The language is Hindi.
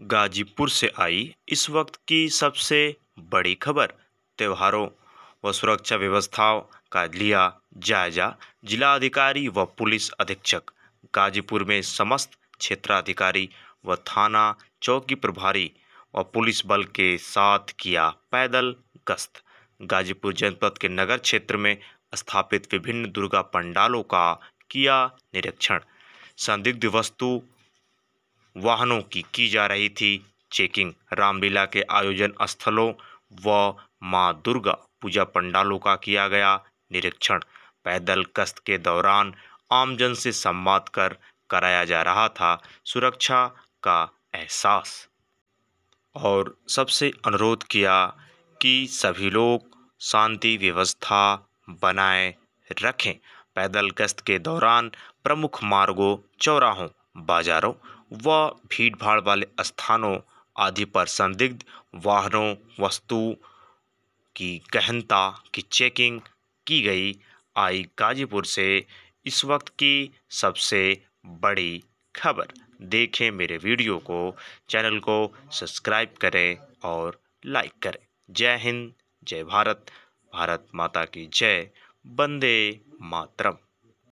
गाजीपुर से आई इस वक्त की सबसे बड़ी खबर त्योहारों व सुरक्षा व्यवस्थाओं का लिया जायजा जिला अधिकारी व पुलिस अधीक्षक गाजीपुर में समस्त क्षेत्राधिकारी व थाना चौकी प्रभारी व पुलिस बल के साथ किया पैदल गश्त गाजीपुर जनपद के नगर क्षेत्र में स्थापित विभिन्न दुर्गा पंडालों का किया निरीक्षण संदिग्ध वस्तु वाहनों की की जा रही थी चेकिंग रामलीला के आयोजन स्थलों व मां दुर्गा पूजा पंडालों का किया गया निरीक्षण पैदल कस्त के दौरान आमजन से संवाद कर कराया जा रहा था सुरक्षा का एहसास और सबसे अनुरोध किया कि सभी लोग शांति व्यवस्था बनाए रखें पैदल गश्त के दौरान प्रमुख मार्गों चौराहों बाज़ारों व भीड़भाड़ वाले स्थानों आदि पर संदिग्ध वाहनों वस्तु की गहनता की चेकिंग की गई आई गाजीपुर से इस वक्त की सबसे बड़ी खबर देखें मेरे वीडियो को चैनल को सब्सक्राइब करें और लाइक करें जय हिंद जय भारत भारत माता की जय वंदे मातरम